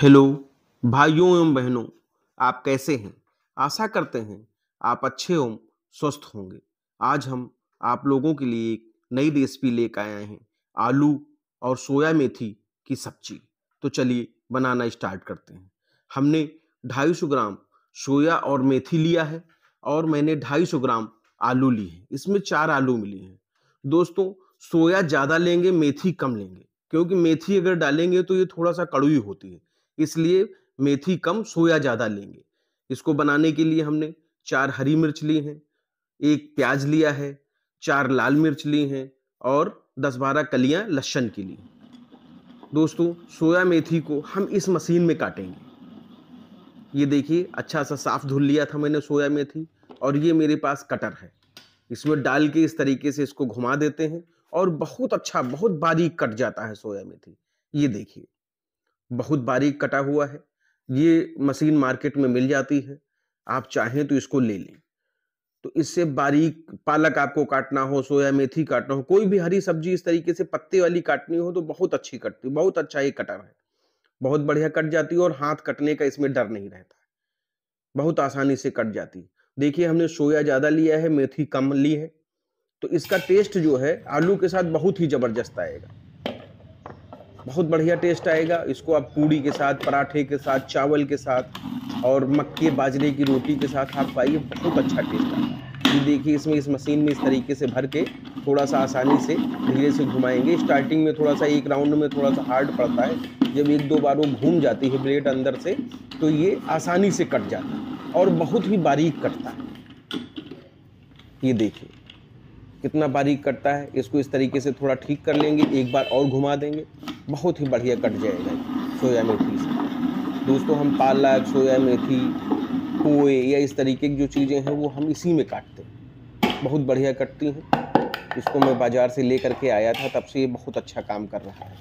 hello भाइयों एवं बहनों आप कैसे हैं आशा करते हैं आप अच्छे एवं स्वस्थ होंगे आज हम आप लोगों के लिए एक नई रेसिपी लेकर आए हैं आलू और सोया मेथी की सब्जी तो चलिए बनाना स्टार्ट करते हैं हमने 250 ग्राम सोया और मेथी लिया है और मैंने 250 ग्राम आलू लिए हैं इसमें चार आलू मिले हैं दोस्तों सोया ज़्यादा लेंगे मेथी कम लेंगे क्योंकि मेथी अगर डालेंगे तो ये थोड़ा सा कड़वी होती है इसलिए मेथी कम सोया ज़्यादा लेंगे इसको बनाने के लिए हमने चार हरी मिर्च ली हैं एक प्याज लिया है चार लाल मिर्च ली हैं और दस बारह कलियां लहसन की ली दोस्तों सोया मेथी को हम इस मशीन में काटेंगे ये देखिए अच्छा सा साफ धुल लिया था मैंने सोया मेथी और ये मेरे पास कटर है इसमें डाल के इस तरीके से इसको घुमा देते हैं और बहुत अच्छा बहुत बारीक कट जाता है सोया मेथी ये देखिए बहुत बारीक कटा हुआ है ये मशीन मार्केट में मिल जाती है आप चाहें तो इसको ले लें तो इससे बारीक पालक आपको काटना हो सोया मेथी काटना हो कोई भी हरी सब्जी इस तरीके से पत्ते वाली काटनी हो तो बहुत अच्छी कटती बहुत अच्छा ये कटर है बहुत बढ़िया कट जाती है और हाथ कटने का इसमें डर नहीं रहता बहुत आसानी से कट जाती देखिए हमने सोया ज़्यादा लिया है मेथी कम ली है तो इसका टेस्ट जो है आलू के साथ बहुत ही ज़बरदस्त आएगा बहुत बढ़िया टेस्ट आएगा इसको आप पूड़ी के साथ पराठे के साथ चावल के साथ और मक्के बाजरे की रोटी के साथ आप खाइए बहुत अच्छा टेस्ट आता है ये देखिए इसमें इस मशीन में इस तरीके से भर के थोड़ा सा आसानी से धीरे से घुमाएंगे स्टार्टिंग में थोड़ा सा एक राउंड में थोड़ा सा हार्ड पड़ता है जब एक दो बार वो घूम जाती है ब्लेड अंदर से तो ये आसानी से कट जाता है और बहुत ही बारीक कटता है ये देखिए कितना बारीक कटता है इसको इस तरीके से थोड़ा ठीक कर लेंगे एक बार और घुमा देंगे बहुत ही बढ़िया कट जाएगा सोया मेथी से दोस्तों हम पालक सोया मेथी कोए या इस तरीके की जो चीज़ें हैं वो हम इसी में काटते हैं बहुत बढ़िया कटती हैं इसको मैं बाज़ार से ले करके आया था तब से ये बहुत अच्छा काम कर रहा है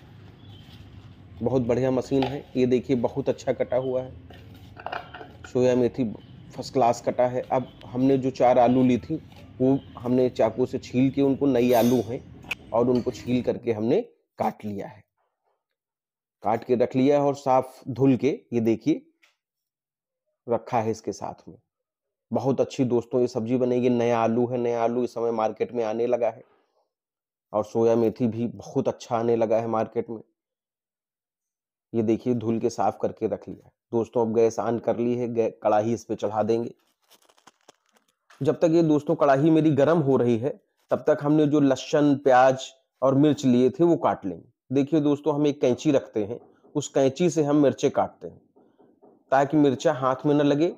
बहुत बढ़िया मशीन है ये देखिए बहुत अच्छा कटा हुआ है सोया मेथी फर्स्ट क्लास कटा है अब हमने जो चार आलू ली थी वो हमने चाकू से छील के उनको नई आलू हैं और उनको छील करके हमने काट लिया है काट के रख लिया है और साफ धुल के ये देखिए रखा है इसके साथ में बहुत अच्छी दोस्तों ये सब्जी बनेगी नया आलू है नया आलू इस समय मार्केट में आने लगा है और सोया मेथी भी बहुत अच्छा आने लगा है मार्केट में ये देखिए धुल के साफ करके रख लिया है दोस्तों अब गैस ऑन कर ली है कड़ाही इस पर चढ़ा देंगे जब तक ये दोस्तों कड़ाही मेरी गर्म हो रही है तब तक हमने जो लहसन प्याज और मिर्च लिए थे वो काट लेंगे देखिए दोस्तों हम एक कैंची रखते हैं उस कैंची से हम मिर्चे काटते हैं ताकि मिर्चा हाथ में न लगे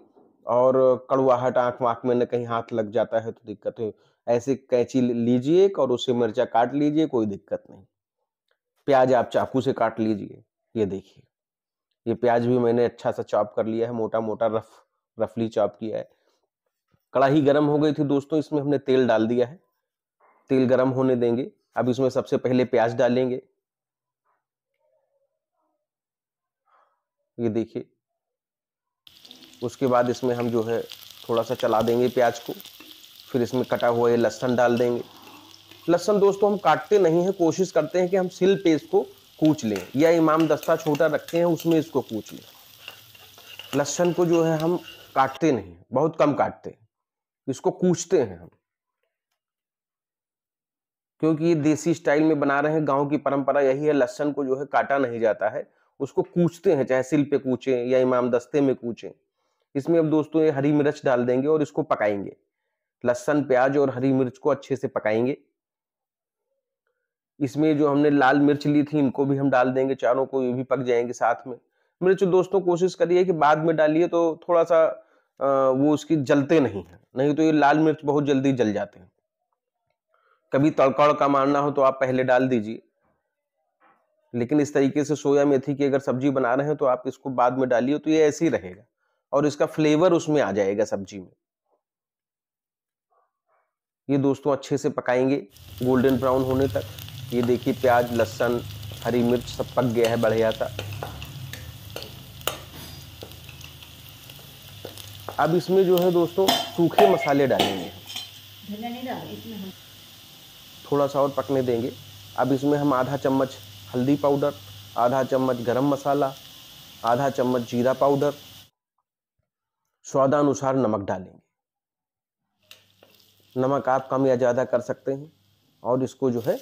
और कड़वाहट आँख वाँख में न कहीं हाथ लग जाता है तो दिक्कत है ऐसे कैंची लीजिए और उससे मिर्चा काट लीजिए कोई दिक्कत नहीं प्याज आप चाकू से काट लीजिए ये देखिए ये प्याज भी मैंने अच्छा सा चॉप कर लिया है मोटा मोटा रफ रफली चॉप किया है कढ़ाई गर्म हो गई थी दोस्तों इसमें हमने तेल डाल दिया है तेल गर्म होने देंगे अब इसमें सबसे पहले प्याज डालेंगे ये देखिए उसके बाद इसमें हम जो है थोड़ा सा चला देंगे प्याज को फिर इसमें कटा हुआ ये लहसन डाल देंगे लहसन दोस्तों हम काटते नहीं हैं कोशिश करते हैं कि हम सिल पे इसको कूच लें या इमाम दस्ता छोटा रखते हैं उसमें इसको कूच लें लहसन को जो है हम काटते नहीं बहुत कम काटते हैं इसको कूचते हैं हम क्योंकि ये देसी स्टाइल में बना रहे हैं गांव की परंपरा यही है लहसन को जो है काटा नहीं जाता है उसको कूचते हैं चाहे सिल पे कूचें या इमाम दस्ते में कूचें इसमें अब दोस्तों ये हरी मिर्च डाल देंगे और इसको पकाएंगे लहसन प्याज और हरी मिर्च को अच्छे से पकाएंगे इसमें जो हमने लाल मिर्च ली थी इनको भी हम डाल देंगे चारों को ये भी पक जाएंगे साथ में मिर्च दोस्तों कोशिश करिए कि बाद में डालिए तो थोड़ा सा वो उसकी जलते नहीं है नहीं तो ये लाल मिर्च बहुत जल्दी जल जाते हैं कभी तड़का का मारना हो तो आप पहले डाल दीजिए लेकिन इस तरीके से सोया मेथी की अगर सब्जी बना रहे हैं तो आप इसको बाद में डालिए तो ये ऐसे ही रहेगा और इसका फ्लेवर उसमें आ जाएगा सब्जी में ये दोस्तों अच्छे से पकाएंगे गोल्डन ब्राउन होने तक ये देखिए प्याज लहसन हरी मिर्च सब पक गया है बढ़िया था अब इसमें जो है दोस्तों सूखे मसाले डालेंगे थोड़ा सा और पकने देंगे अब इसमें हम आधा चम्मच हल्दी पाउडर आधा चम्मच गरम मसाला आधा चम्मच जीरा पाउडर स्वादानुसार नमक डालेंगे नमक आप कम या ज़्यादा कर सकते हैं और इसको जो है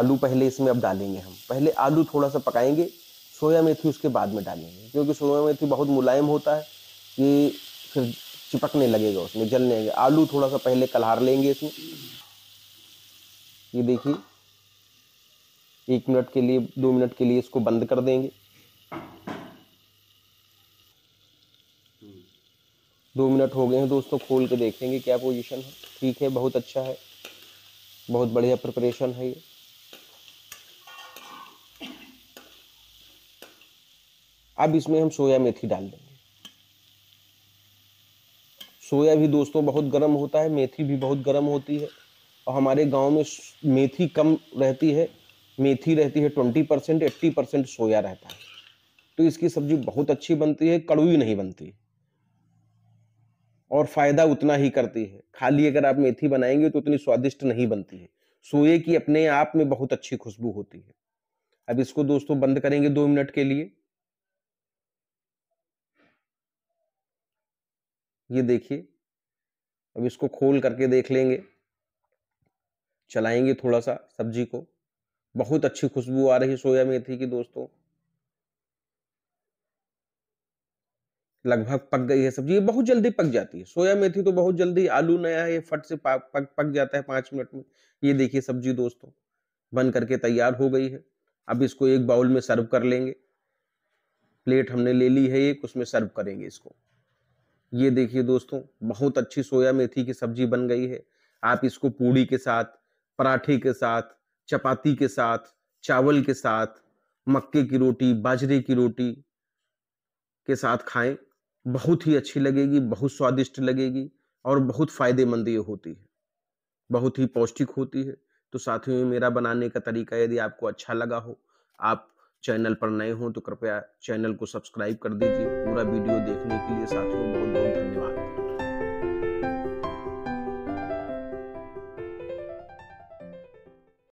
आलू पहले इसमें अब डालेंगे हम पहले आलू थोड़ा सा पकाएंगे सोया मेथी उसके बाद में डालेंगे क्योंकि सोया मेथी बहुत मुलायम होता है कि फिर चिपकने लगेगा उसमें जलने लगेगा आलू थोड़ा सा पहले कलहार लेंगे इसमें ये देखिए एक मिनट के लिए दो मिनट के लिए इसको बंद कर देंगे दो मिनट हो गए हैं दोस्तों खोल के देखेंगे क्या पोजीशन है ठीक है बहुत अच्छा है बहुत बढ़िया प्रिपरेशन है ये अब इसमें हम सोया मेथी डाल देंगे सोया भी दोस्तों बहुत गर्म होता है मेथी भी बहुत गर्म होती है और हमारे गांव में मेथी कम रहती है मेथी रहती है twenty percent eighty percent soya रहता है तो इसकी सब्जी बहुत अच्छी बनती है कड़वी नहीं बनती और फायदा उतना ही करती है खाली अगर आप मेथी बनाएंगे तो उतनी स्वादिष्ट नहीं बनती है सोए की अपने आप में बहुत अच्छी खुशबू होती है अब इसको दोस्तों बंद करेंगे दो मिनट के लिए ये देखिए अब इसको खोल करके देख लेंगे चलाएंगे थोड़ा सा सब्जी को बहुत अच्छी खुशबू आ रही सोया मेथी की दोस्तों लगभग पक गई है सब्जी ये बहुत जल्दी पक जाती है सोया मेथी तो बहुत जल्दी आलू नया है ये फट से पक पक, पक जाता है पाँच मिनट में ये देखिए सब्जी दोस्तों बन करके तैयार हो गई है अब इसको एक बाउल में सर्व कर लेंगे प्लेट हमने ले ली है एक उसमें सर्व करेंगे इसको ये देखिए दोस्तों बहुत अच्छी सोया मेथी की सब्जी बन गई है आप इसको पूड़ी के साथ पराठे के साथ चपाती के साथ चावल के साथ मक्के की रोटी बाजरे की रोटी के साथ खाएं बहुत ही अच्छी लगेगी बहुत स्वादिष्ट लगेगी और बहुत फायदेमंद ये होती है बहुत ही पौष्टिक होती है तो साथियों मेरा बनाने का तरीका यदि आपको अच्छा लगा हो आप चैनल पर नए हों तो कृपया चैनल को सब्सक्राइब कर दीजिए पूरा वीडियो देखने के लिए साथियों बहुत बहुत धन्यवाद